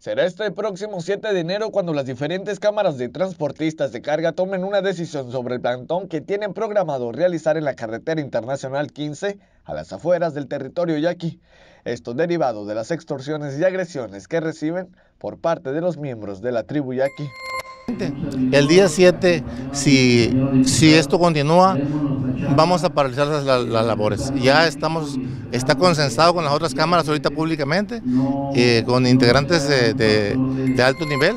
Será este próximo 7 de enero cuando las diferentes cámaras de transportistas de carga tomen una decisión sobre el plantón que tienen programado realizar en la carretera internacional 15 a las afueras del territorio yaqui. Esto derivado de las extorsiones y agresiones que reciben por parte de los miembros de la tribu yaqui. El día 7, si, si esto continúa, vamos a paralizar las, labores. Ya estamos, está consensado con las otras cámaras ahorita públicamente, eh, con integrantes de, de, de alto nivel.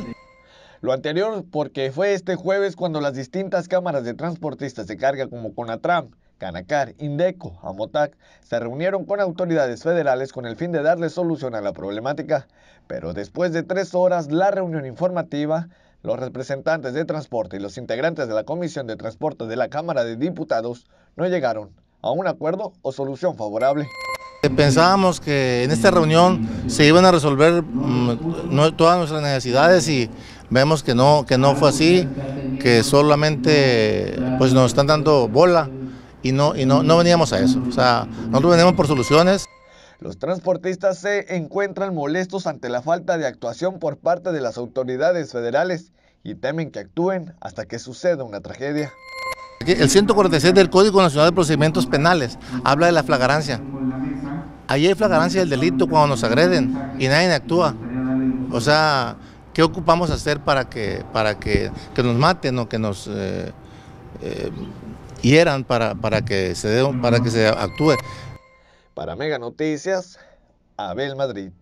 Lo anterior porque fue este jueves cuando las distintas cámaras de transportistas de carga como Conatram, Canacar, Indeco, Amotac se reunieron con autoridades federales con el fin de darle solución a la problemática, pero después de tres horas la reunión informativa los representantes de transporte y los integrantes de la Comisión de Transporte de la Cámara de Diputados no llegaron a un acuerdo o solución favorable. Pensábamos que en esta reunión se iban a resolver mm, todas nuestras necesidades y vemos que no, que no fue así, que solamente pues nos están dando bola y no, y no, no veníamos a eso. O sea, nosotros venimos por soluciones. Los transportistas se encuentran molestos ante la falta de actuación por parte de las autoridades federales y temen que actúen hasta que suceda una tragedia. El 146 del Código Nacional de Procedimientos Penales habla de la flagrancia. Ahí hay flagrancia del delito cuando nos agreden y nadie actúa. O sea, ¿qué ocupamos hacer para que, para que, nos maten o que nos eh, eh, hieran para, para, que se para que se actúe? Para Mega Noticias, Abel Madrid.